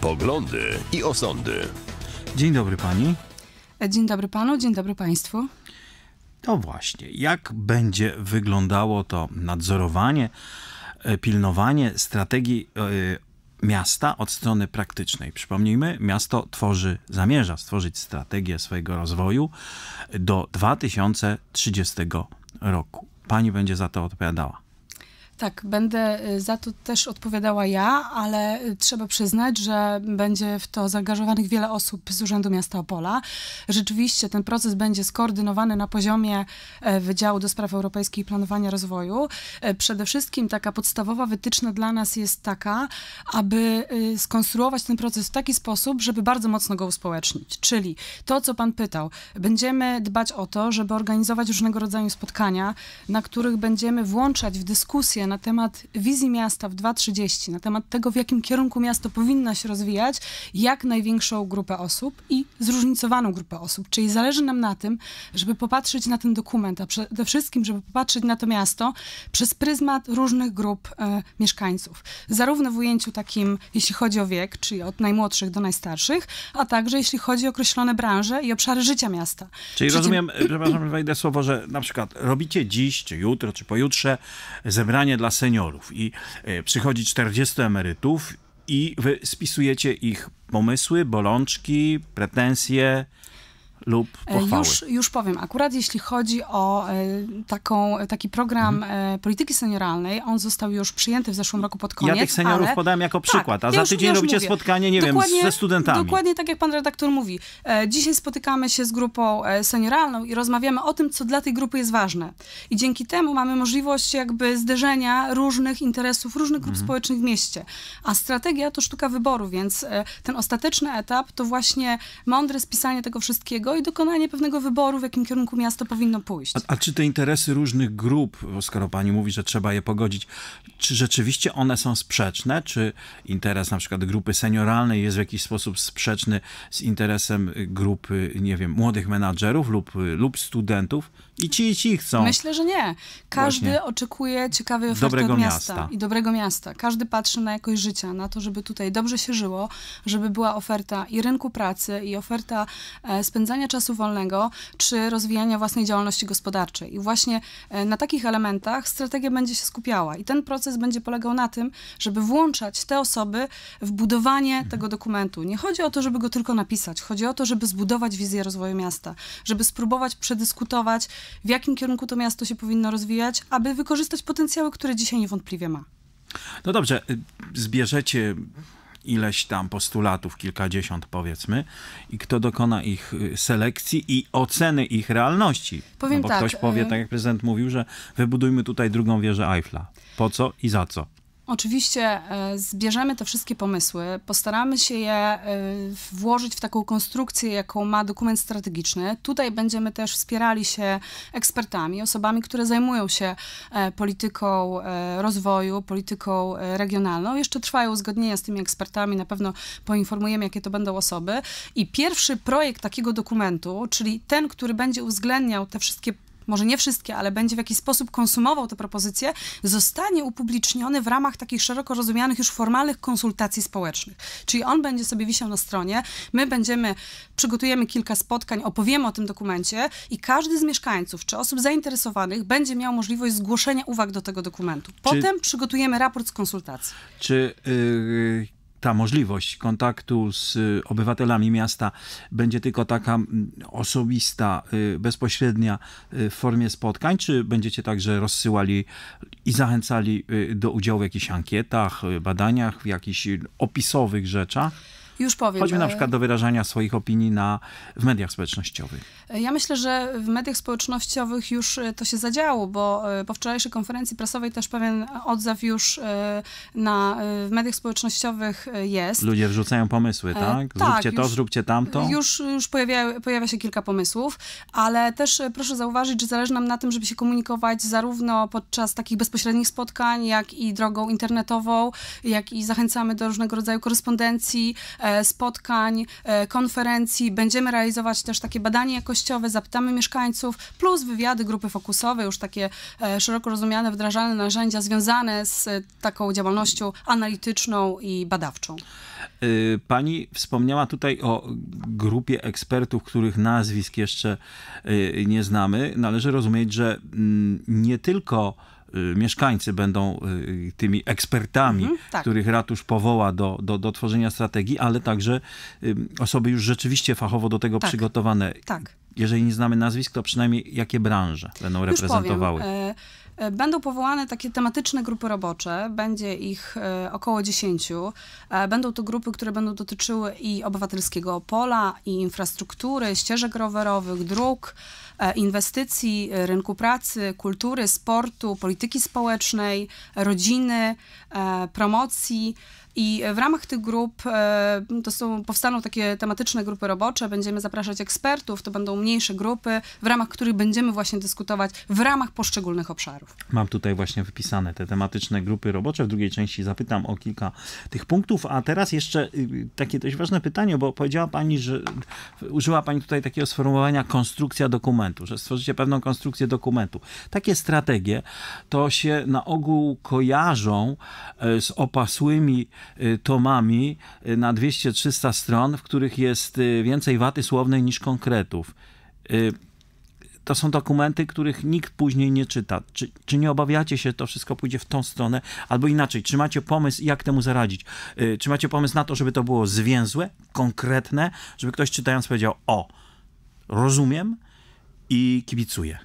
poglądy i osądy. Dzień dobry pani. E, dzień dobry panu, dzień dobry państwu. To właśnie, jak będzie wyglądało to nadzorowanie, e, pilnowanie strategii e, miasta od strony praktycznej. Przypomnijmy, miasto tworzy, zamierza stworzyć strategię swojego rozwoju do 2030 roku. Pani będzie za to odpowiadała. Tak, będę y, za to też odpowiadała ja, ale y, trzeba przyznać, że będzie w to zaangażowanych wiele osób z Urzędu Miasta Opola. Rzeczywiście ten proces będzie skoordynowany na poziomie e, Wydziału do Spraw Europejskich i Planowania Rozwoju. E, przede wszystkim taka podstawowa wytyczna dla nas jest taka, aby y, skonstruować ten proces w taki sposób, żeby bardzo mocno go uspołecznić. Czyli to, co pan pytał, będziemy dbać o to, żeby organizować różnego rodzaju spotkania, na których będziemy włączać w dyskusję na temat wizji miasta w 2030, na temat tego, w jakim kierunku miasto powinno się rozwijać, jak największą grupę osób i zróżnicowaną grupę osób. Czyli zależy nam na tym, żeby popatrzeć na ten dokument, a przede wszystkim, żeby popatrzeć na to miasto przez pryzmat różnych grup e, mieszkańców. Zarówno w ujęciu takim, jeśli chodzi o wiek, czyli od najmłodszych do najstarszych, a także jeśli chodzi o określone branże i obszary życia miasta. Czyli Przecie... rozumiem, przepraszam, wejdę słowo, że na przykład robicie dziś, czy jutro, czy pojutrze zebranie dla seniorów. I e, przychodzi 40 emerytów i wy spisujecie ich pomysły, bolączki, pretensje, lub e, pochwały? Już, już powiem, akurat jeśli chodzi o e, taką, taki program mhm. E, polityki senioralnej, on został już przyjęty w zeszłym roku pod koniec. Ja tych seniorów ale... podałem jako tak, przykład, tak, a ja za już, tydzień ja robicie mówię. spotkanie, nie dokładnie, wiem, ze studentami. Dokładnie tak, jak pan redaktor mówi. Dzisiaj spotykamy się z grupą senioralną i rozmawiamy o tym, co dla tej grupy jest ważne. I dzięki temu mamy możliwość jakby zderzenia różnych interesów, różnych grup mhm. społecznych w mieście. A strategia to sztuka wyboru, więc ten ostateczny etap to właśnie mądre spisanie tego wszystkiego i dokonanie pewnego wyboru, w jakim kierunku miasto powinno pójść. A, a czy te interesy różnych grup, skoro pani mówi, że trzeba je pogodzić, czy rzeczywiście one są sprzeczne? Czy interes na przykład grupy senioralnej jest w jakiś sposób sprzeczny z interesem grupy, nie wiem, młodych menadżerów lub, lub studentów? I ci, i ci chcą. Myślę, że nie. Każdy Właśnie. oczekuje ciekawej oferty dobrego od miasta, miasta i dobrego miasta. Każdy patrzy na jakość życia, na to, żeby tutaj dobrze się żyło, żeby była oferta i rynku pracy, i oferta e, spędzania czasu wolnego czy rozwijania własnej działalności gospodarczej. I właśnie e, na takich elementach strategia będzie się skupiała. I ten proces będzie polegał na tym, żeby włączać te osoby w budowanie mhm. tego dokumentu. Nie chodzi o to, żeby go tylko napisać, chodzi o to, żeby zbudować wizję rozwoju miasta, żeby spróbować przedyskutować, w jakim kierunku to miasto się powinno rozwijać, aby wykorzystać potencjały, które dzisiaj niewątpliwie ma. No dobrze, y, zbierzecie ileś tam postulatów, kilkadziesiąt powiedzmy, i kto dokona ich y, selekcji i oceny ich realności. Powiem no bo tak, ktoś powie, y, tak jak prezydent mówił, że wybudujmy tutaj drugą wieżę Eiffla. Po co i za co? Oczywiście e, zbierzemy te wszystkie pomysły, postaramy się je e, włożyć w taką konstrukcję, jaką ma dokument strategiczny. Tutaj będziemy też wspierali się ekspertami, osobami, które zajmują się e, polityką rozwoju, polityką regionalną. Jeszcze trwają uzgodnienia z tymi ekspertami, na pewno poinformujemy, jakie to będą osoby. I pierwszy projekt takiego dokumentu, czyli ten, który będzie uwzględniał te wszystkie może nie wszystkie, ale będzie w jakiś sposób konsumował te propozycje, zostanie upubliczniony w ramach takich szeroko rozumianych już formalnych konsultacji społecznych. Czyli on będzie sobie wisiał na stronie, my będziemy, przygotujemy kilka spotkań, opowiemy o tym dokumencie i każdy z mieszkańców czy osób zainteresowanych będzie miał możliwość zgłoszenia uwag do tego dokumentu. Potem czy, przygotujemy raport z konsultacji. Czy yy, ta możliwość kontaktu z y, obywatelami miasta będzie tylko taka mm, osobista, y, bezpośrednia y, w formie spotkań, czy będziecie także rozsyłali i zachęcali do udziału w jakichś ankietach, badaniach, w jakichś opisowych rzeczach? Już powiem. Chodźmy na e, przykład do wyrażania swoich opinii na, w mediach społecznościowych. E, ja myślę, że w mediach społecznościowych już e, to się zadziało, bo po wczorajszej konferencji prasowej też pewien odzew już na, w mediach społecznościowych jest. Ludzie wrzucają pomysły, tak? tak? Zróbcie to, zróbcie tamto. Już, już pojawia, pojawia się kilka pomysłów, ale też proszę zauważyć, że zależy nam na tym, żeby się komunikować zarówno podczas takich bezpośrednich spotkań, jak i drogą internetową, jak i zachęcamy do różnego rodzaju korespondencji, E, spotkań, e, konferencji. Będziemy realizować też takie badanie jakościowe, zapytamy mieszkańców, plus wywiady, grupy fokusowe, już takie e, szeroko rozumiane, wdrażane narzędzia związane z taką działalnością analityczną i badawczą. Y, pani wspomniała tutaj o grupie ekspertów, których nazwisk jeszcze y, nie znamy. Należy rozumieć, że mm, nie tylko Y, mieszkańcy będą y, tymi ekspertami, mhm, tak. których ratusz powoła do, do, do, tworzenia strategii, ale także y, osoby już rzeczywiście fachowo do tego tak. przygotowane. Tak. Jeżeli nie znamy nazwisk, to przynajmniej jakie branże będą reprezentowały. E, e, będą powołane takie tematyczne grupy robocze, będzie ich e, około 10. Będą to grupy, które będą dotyczyły i obywatelskiego pola, i infrastruktury, ścieżek rowerowych, dróg. E, inwestycji, e, rynku pracy, kultury, sportu, polityki społecznej, rodziny, e, promocji. I w ramach tych grup to są, powstaną takie tematyczne grupy robocze, będziemy zapraszać ekspertów, to będą mniejsze grupy, w ramach których będziemy właśnie dyskutować w ramach poszczególnych obszarów. Mam tutaj właśnie wypisane te tematyczne grupy robocze. W drugiej części zapytam o kilka tych punktów, a teraz jeszcze y, takie dość ważne pytanie, bo powiedziała Pani, że użyła Pani tutaj takiego sformułowania konstrukcja dokumentu dokumentu, że stworzycie pewną konstrukcję dokumentu. Takie strategie to się na ogół kojarzą e, z opasłymi e, tomami e, na 200-300 stron, w których jest więcej waty słownej niż konkretów to są dokumenty, których nikt później nie czyta. Czy, czy nie obawiacie się, że to wszystko pójdzie w tą stronę? Albo inaczej, czy macie pomysł, jak temu zaradzić? Czy macie pomysł na to, żeby to było zwięzłe, konkretne, żeby ktoś czytając powiedział: O, rozumiem, i kibicuję.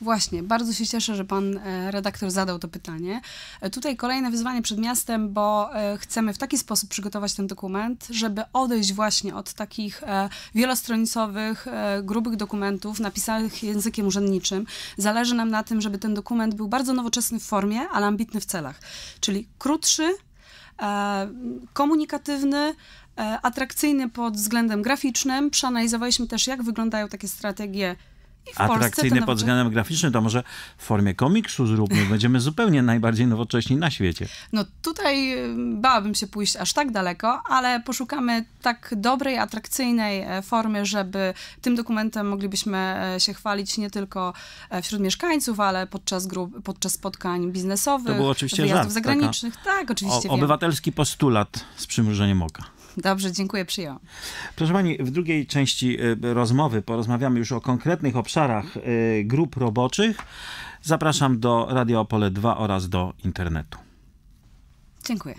Właśnie, bardzo się cieszę, że pan e, redaktor zadał to pytanie. E, tutaj kolejne wyzwanie przed miastem, bo e, chcemy w taki sposób przygotować ten dokument, żeby odejść właśnie od takich wielostronicowych, grubych dokumentów napisanych językiem urzędniczym. Zależy nam na tym, żeby ten dokument był bardzo nowoczesny w formie, ale ambitny w celach, czyli krótszy, komunikatywny, atrakcyjny pod względem graficznym. Przeanalizowaliśmy też, jak wyglądają takie strategie atrakcyjny pod względem graficznym, to może w formie komiksu zróbmy. Będziemy zupełnie najbardziej nowocześni na świecie. No tutaj y, bałabym się pójść aż tak daleko, ale poszukamy tak dobrej, atrakcyjnej e, formy, żeby tym dokumentem moglibyśmy e, się chwalić nie tylko e, wśród mieszkańców, ale podczas, grup, podczas spotkań biznesowych, to był oczywiście wyjazdów żart, zagranicznych. Taka, tak, oczywiście. O, obywatelski wiem. postulat z przymrużeniem oka. Dobrze, dziękuję, przyjąłam. Proszę pani, w drugiej części e, rozmowy porozmawiamy już o konkretnych obszarach e, grup roboczych. Zapraszam do Radio Opole 2 oraz do internetu. Dziękuję.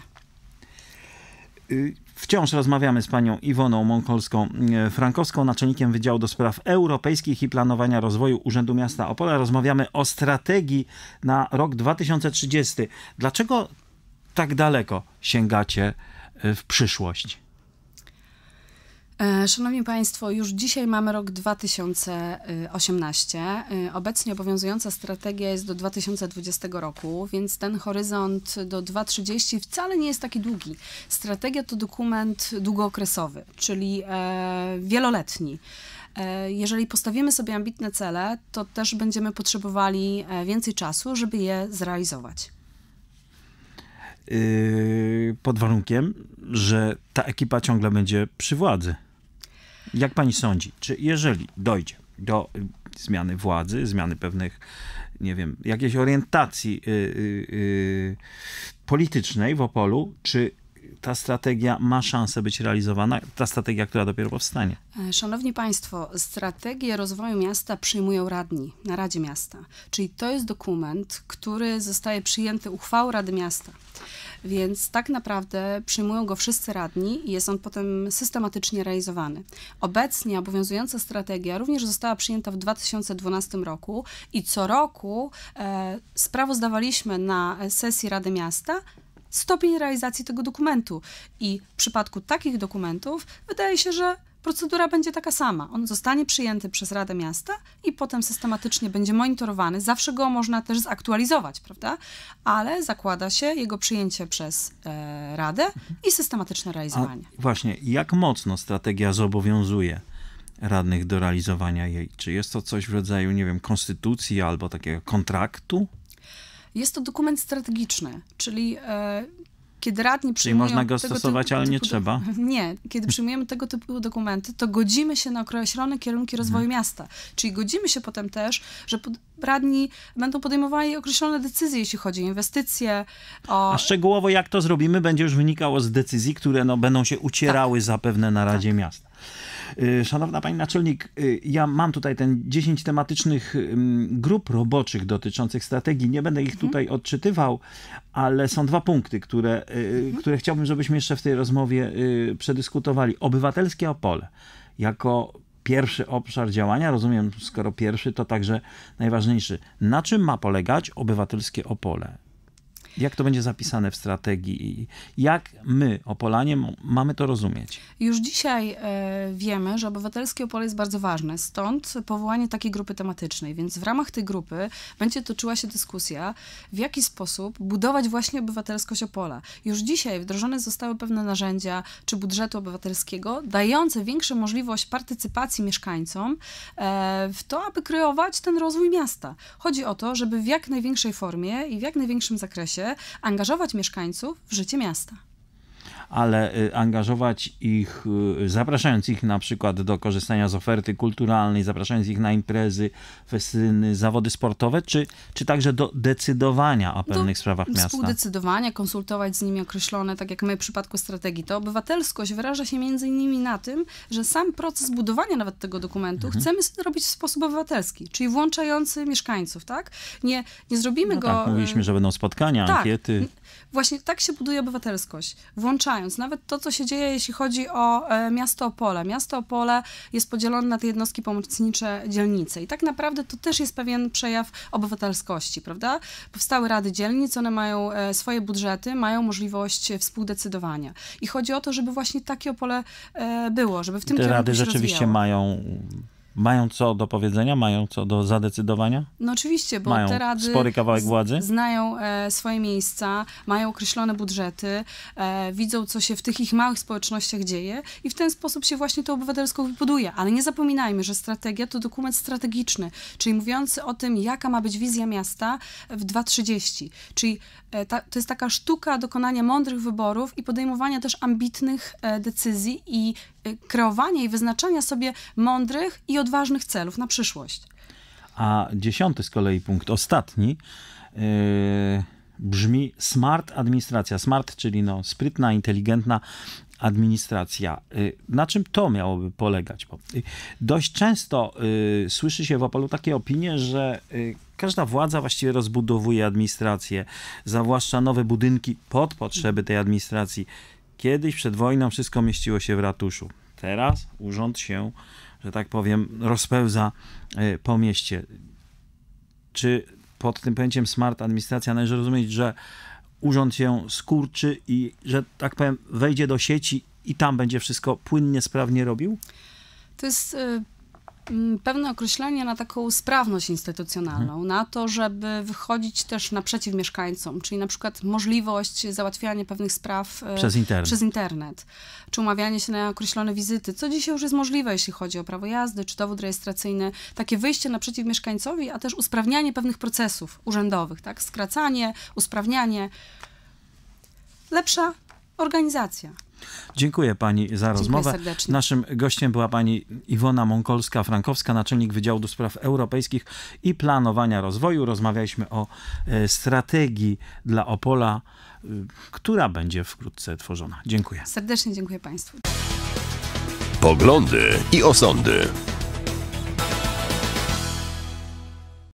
Y, wciąż rozmawiamy z panią Iwoną Mąkolską-Frankowską, e, naczelnikiem Wydziału do Spraw Europejskich i Planowania Rozwoju Urzędu Miasta Opola. Rozmawiamy o strategii na rok 2030. Dlaczego tak daleko sięgacie w przyszłość? E, szanowni Państwo, już dzisiaj mamy rok 2018. E, obecnie obowiązująca strategia jest do 2020 roku, więc ten horyzont do 2030 wcale nie jest taki długi. Strategia to dokument długookresowy, czyli e, wieloletni. Jeżeli postawimy sobie ambitne cele, to też będziemy potrzebowali więcej czasu, żeby je zrealizować y, pod warunkiem, że ta ekipa ciągle będzie przy władzy. Jak pani sądzi, czy jeżeli dojdzie do y, zmiany władzy, zmiany pewnych, nie wiem, jakiejś orientacji y, y, politycznej w Opolu, czy ta strategia ma szansę być realizowana, ta strategia, która dopiero powstanie. E, szanowni Państwo, strategię rozwoju miasta przyjmują radni na Radzie Miasta, czyli to jest dokument, który zostaje przyjęty uchwałą Rady Miasta. Więc tak naprawdę przyjmują go wszyscy radni i jest on potem systematycznie realizowany. Obecnie obowiązująca strategia również została przyjęta w 2012 roku i co roku e, sprawozdawaliśmy na sesji Rady Miasta stopień realizacji tego dokumentu. I w przypadku takich dokumentów wydaje się, że procedura będzie taka sama. On zostanie przyjęty przez Radę Miasta i potem systematycznie będzie monitorowany. Zawsze go można też zaktualizować, prawda? Ale zakłada się jego przyjęcie przez e, Radę i systematyczne realizowanie. A właśnie, jak mocno strategia zobowiązuje radnych do realizowania jej? Czy jest to coś w rodzaju, nie wiem, konstytucji albo takiego kontraktu? Jest to dokument strategiczny, czyli e, kiedy radni przyjmują... Czyli można go stosować, typu, ale nie trzeba. Nie. Kiedy przyjmujemy tego typu dokumenty, to godzimy się na określone kierunki rozwoju mhm. miasta. Czyli godzimy się potem też, że radni będą podejmowali określone decyzje, jeśli chodzi o inwestycje. O... A szczegółowo jak to zrobimy, będzie już wynikało z decyzji, które no, będą się ucierały tak. zapewne na Radzie tak. Miasta. Y, szanowna Pani Naczelnik, y, ja mam tutaj ten 10 tematycznych y, grup roboczych dotyczących strategii. Nie będę ich mhm. tutaj odczytywał, ale są dwa punkty, które, mhm. które chciałbym, żebyśmy jeszcze w tej rozmowie przedyskutowali. Obywatelskie Opole jako pierwszy obszar działania, rozumiem, skoro pierwszy, to także najważniejszy. Na czym ma polegać obywatelskie Opole? jak to będzie zapisane w strategii? Jak my, Opolanie, mamy to rozumieć? Już dzisiaj e, wiemy, że obywatelskie Opole jest bardzo ważne, stąd powołanie takiej grupy tematycznej, więc w ramach tej grupy będzie toczyła się dyskusja, w jaki sposób budować właśnie obywatelskość Opola. Już dzisiaj wdrożone zostały pewne narzędzia czy budżetu obywatelskiego, dające większą możliwość partycypacji mieszkańcom e, w to, aby kreować ten rozwój miasta. Chodzi o to, żeby w jak największej formie i w jak największym zakresie angażować mieszkańców w życie miasta ale y, angażować ich, y, zapraszając ich na przykład do korzystania z oferty kulturalnej, zapraszając ich na imprezy, festyny, zawody sportowe, czy, czy także do decydowania o pewnych do sprawach miasta? Współdecydowania, konsultować z nimi określone, tak jak my w przypadku strategii, to obywatelskość wyraża się między innymi na tym, że sam proces budowania nawet tego dokumentu mhm. chcemy zrobić w sposób obywatelski, czyli włączający mieszkańców, tak? Nie, nie zrobimy no go... Tak, mówiliśmy, y, że będą spotkania, tak, ankiety. Właśnie tak się buduje obywatelskość. Włączamy nawet to, co się dzieje, jeśli chodzi o e, miasto Opole. Miasto Opole jest podzielone na te jednostki pomocnicze dzielnice i tak naprawdę to też jest pewien przejaw obywatelskości, prawda? Powstały rady dzielnic, one mają e, swoje budżety, mają możliwość współdecydowania. I chodzi o to, żeby właśnie takie Opole e, było, żeby w tym te kierunku rady rzeczywiście rozwijało. mają mają co do powiedzenia, mają co do zadecydowania? No oczywiście, bo mają te rady spory kawałek władzy. znają e, swoje miejsca, mają określone budżety, e, widzą, co się w tych ich małych społecznościach dzieje i w ten sposób się właśnie to obywatelsko wybuduje. Ale nie zapominajmy, że strategia to dokument strategiczny, czyli mówiący o tym, jaka ma być wizja miasta w 2030. Czyli e, ta, to jest taka sztuka dokonania mądrych wyborów i podejmowania też ambitnych e, decyzji i e, kreowania i wyznaczania sobie mądrych i odważnych celów na przyszłość. A dziesiąty z kolei punkt, ostatni, yy, brzmi smart administracja. Smart, czyli no, sprytna, inteligentna administracja. Yy, na czym to miałoby polegać? Bo yy, dość często yy, słyszy się w Opolu takie opinie, że każda władza właściwie rozbudowuje administrację, zawłaszcza nowe budynki pod potrzeby tej administracji. Kiedyś przed wojną wszystko mieściło się w ratuszu. Teraz urząd się że tak powiem, rozpełza e, po mieście. Czy pod tym pojęciem smart administracja należy rozumieć, że urząd się skurczy i, że tak powiem, wejdzie do sieci i tam będzie wszystko płynnie, sprawnie robił? To jest e, Mm, pewne określenie na taką sprawność instytucjonalną, mhm. na to, żeby wychodzić też naprzeciw mieszkańcom, czyli na przykład możliwość załatwiania pewnych spraw e, przez internet. przez internet, czy umawianie się na określone wizyty, co dzisiaj już jest możliwe, jeśli chodzi o prawo jazdy, czy dowód rejestracyjny, takie wyjście naprzeciw mieszkańcowi, a też usprawnianie pewnych procesów urzędowych, tak, skracanie, usprawnianie, lepsza organizacja. Dziękuję pani za rozmowę. serdecznie. Naszym gościem była pani Iwona Mąkolska-Frankowska, naczelnik Wydziału do Spraw Europejskich i Planowania Rozwoju. Rozmawialiśmy o e, strategii dla Opola, e, która będzie wkrótce tworzona. Dziękuję. Serdecznie dziękuję państwu. Poglądy i osądy.